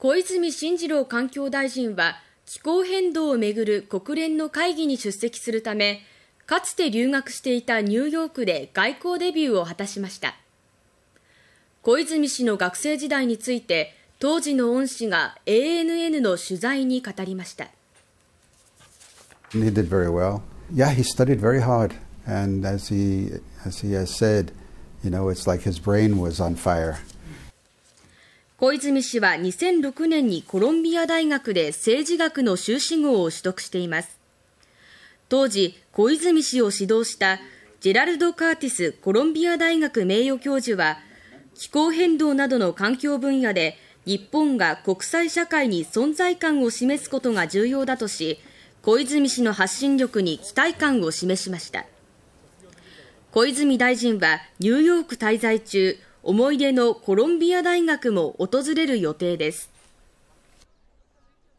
小泉進次郎環境大臣は気候変動をめぐる国連の会議に出席するためかつて留学していたニューヨークで外交デビューを果たしました小泉氏の学生時代について当時の恩師が ANN の取材に語りました He did very well. Yeah, he studied very hard. And as he, as he has said, you know, it's like his brain was on fire. 小泉氏は2006年にコロンビア大学で政治学の修士号を取得しています。当時、小泉氏を指導したジェラルド・カーティスコロンビア大学名誉教授は、気候変動などの環境分野で日本が国際社会に存在感を示すことが重要だとし、小泉氏の発信力に期待感を示しました。小泉大臣はニューヨーク滞在中、思い出のコロンビア大学も訪れる予定です。